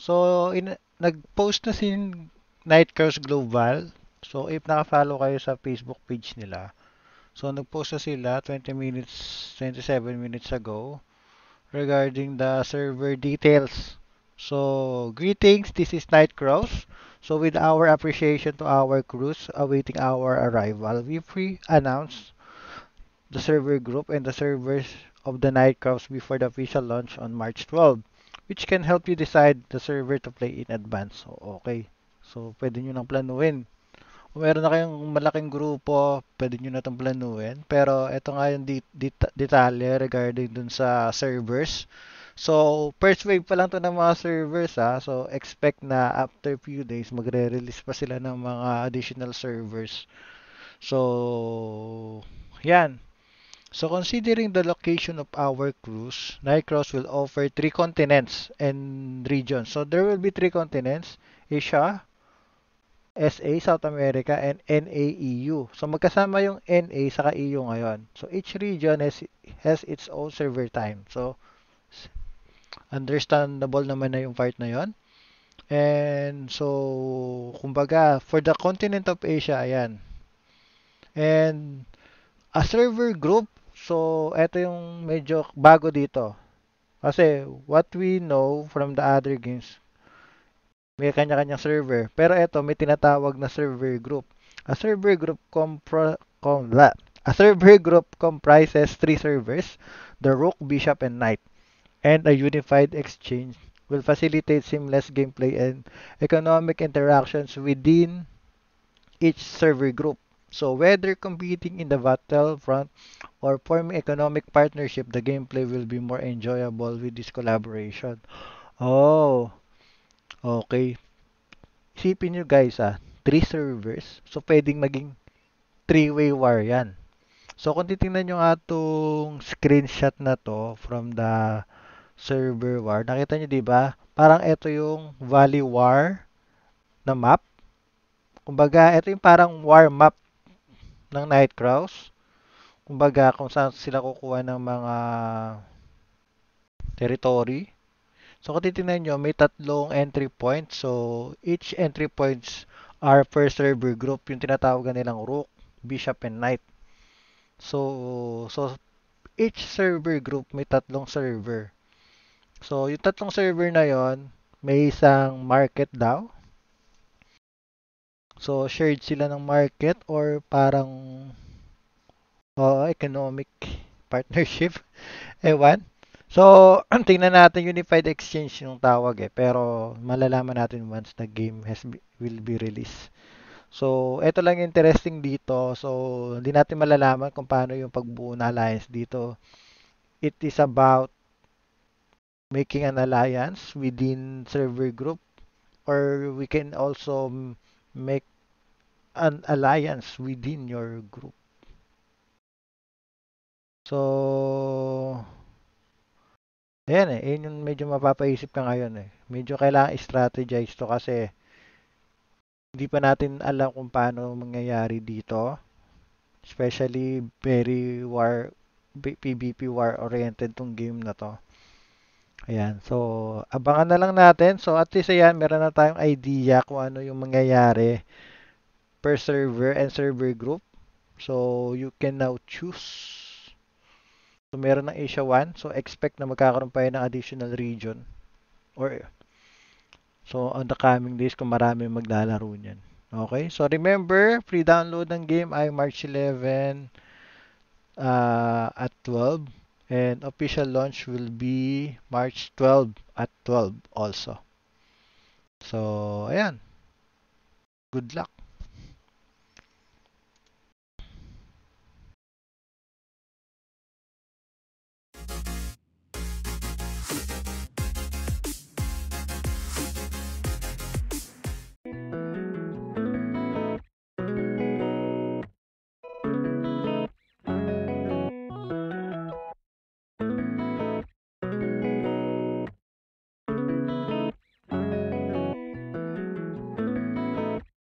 So, in, nag-post na si Night Curse Global. So, if nakafollow kayo sa Facebook page nila, so nag-post na sila 20 minutes, 27 minutes ago regarding the server details. So, greetings, this is Night Cross. So, with our appreciation to our crews awaiting our arrival, we pre-announce the server group and the servers of the Night Cross before the official launch on March 12 which can help you decide the server to play in advance. So, okay. So, pwede nyo nang planuhin. Kung meron na kayong malaking grupo, pwede nyo na itong planuhin. Pero, ito nga yung det det detalye regarding dun sa servers. So, first wave pa lang to ng mga servers ha. So, expect na after few days, magre-release pa sila ng mga additional servers. So, yan. So considering the location of our cruise, Nycross will offer three continents and regions. So there will be three continents, Asia, SA, South America, and NAEU. So magkasama yung NA sa EU ngayon. So each region has, has its own server time. So understandable naman na yung part na yon. And so, kumbaga, for the continent of Asia, ayan. And a server group So, ito yung medyo bago dito. Kasi, what we know from the other games, may kanya-kanyang server. Pero ito, may tinatawag na server group. A server group compra, com, la, a server group comprises three servers, the rook, bishop, and knight. And a unified exchange will facilitate seamless gameplay and economic interactions within each server group. So whether competing in the battle front or forming economic partnership, the gameplay will be more enjoyable with this collaboration. Oh, okay. Isipin nyo guys ah, three servers. So pwedeng maging three way war yan. So kung titingnan nyo nga itong screenshot na to from the server war, nakita nyo di ba? Parang ito yung Valley War na map. Kumbaga, ito yung parang war map ng night crows. Kumbaga, kung saan sila kukuha ng mga territory. So, kung titignan nyo, may tatlong entry points. So, each entry points are first server group, yung tinatawag nilang rook, bishop, and knight. So, so each server group may tatlong server. So, yung tatlong server na yon may isang market daw So, shared sila ng market or parang uh, economic partnership. Ewan. So, tingnan natin unified exchange yung tawag eh. Pero, malalaman natin once the game has will be released. So, ito lang interesting dito. So, hindi natin malalaman kung paano yung pagbuo ng alliance dito. It is about making an alliance within server group or we can also make an alliance within your group. So, ayan eh, yun yung medyo mapapaisip ka ngayon eh. Medyo kailangan strategize to kasi hindi pa natin alam kung paano mangyayari dito. Especially very war, PvP war oriented tong game na to. Ayan. So, abangan na lang natin. So, at least ayan, meron na tayong idea kung ano yung mangyayari per server and server group. So, you can now choose. So, meron ng Asia 1. So, expect na magkakaroon pa yun ng additional region. Or, so, on the coming days, kung marami maglalaro niyan. Okay? So, remember, free download ng game ay March 11 uh, at 12. and official launch will be March 12 at 12 also. So, ayan. Good luck.